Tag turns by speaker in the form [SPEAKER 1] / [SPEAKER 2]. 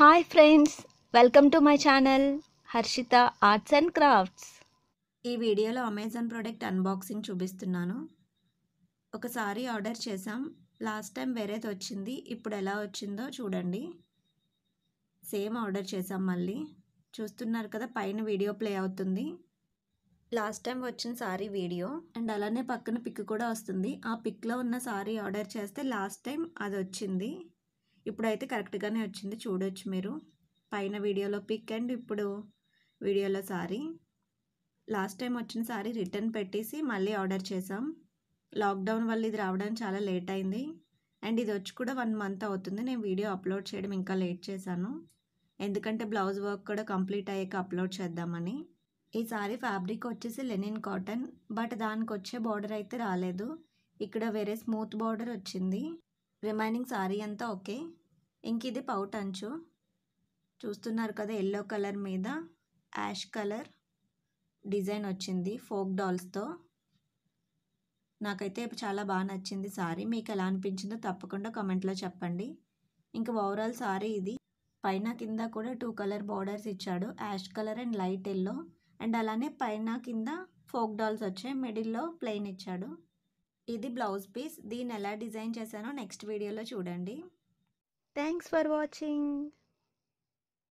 [SPEAKER 1] hi friends welcome to my channel Harshita arts and crafts ఈ వీడియోలో Amazon product unboxing చూపిస్తున్నాను ఒకసారి ఆర్డర్ చేసాం లాస్ట్ టైం వేరేది వచ్చింది ఇప్పుడు ఎలా వచ్చిందో చూడండి సేమ్ ఆర్డర్ చేసాం మళ్ళీ చూస్తున్నారు కదా పైన వీడియో ప్లే అవుతుంది లాస్ట్ టైం వచ్చిన సారీ వీడియో అండ్ అలానే పక్కన పిక్ కూడా వస్తుంది ఆ పిక్లో ఉన్న సారీ ఆర్డర్ చేస్తే లాస్ట్ టైం అది వచ్చింది ఇప్పుడైతే కరెక్ట్గానే వచ్చింది చూడొచ్చు మీరు పైన వీడియోలో పిక్ అండ్ ఇప్పుడు వీడియోలో సారీ లాస్ట్ టైం వచ్చిన సారీ రిటర్న్ పెట్టేసి మళ్ళీ ఆర్డర్ చేసాం లాక్డౌన్ వల్ల ఇది రావడం చాలా లేట్ అయింది అండ్ ఇది వచ్చి కూడా వన్ మంత్ అవుతుంది నేను వీడియో అప్లోడ్ చేయడం ఇంకా లేట్ చేశాను ఎందుకంటే బ్లౌజ్ వర్క్ కూడా కంప్లీట్ అయ్యాక అప్లోడ్ చేద్దామని ఈ సారీ ఫ్యాబ్రిక్ వచ్చేసి లెనిన్ కాటన్ బట్ దానికి వచ్చే బార్డర్ అయితే రాలేదు ఇక్కడ వేరే స్మూత్ బార్డర్ వచ్చింది రిమైనింగ్ శారీ అంతా ఓకే ఇంక ఇది పౌట్ అంచు చూస్తున్నారు కదా ఎల్లో కలర్ మీద యాష్ కలర్ డిజైన్ వచ్చింది ఫోక్ డాల్స్తో నాకైతే చాలా బాగా నచ్చింది శారీ మీకు ఎలా అనిపించిందో తప్పకుండా కమెంట్లో చెప్పండి ఇంకా ఓవరాల్ శారీ ఇది పైన కింద కూడా టూ కలర్ బార్డర్స్ ఇచ్చాడు ash colour and light yellow and అలానే పైన కింద ఫోక్ డాల్స్ వచ్చాయి మిడిల్లో ప్లెయిన్ ఇచ్చాడు ఇది బ్లౌజ్ పీస్ దీన్ని ఎలా డిజైన్ చేశానో నెక్స్ట్ వీడియోలో చూడండి థ్యాంక్స్ ఫర్ వాచింగ్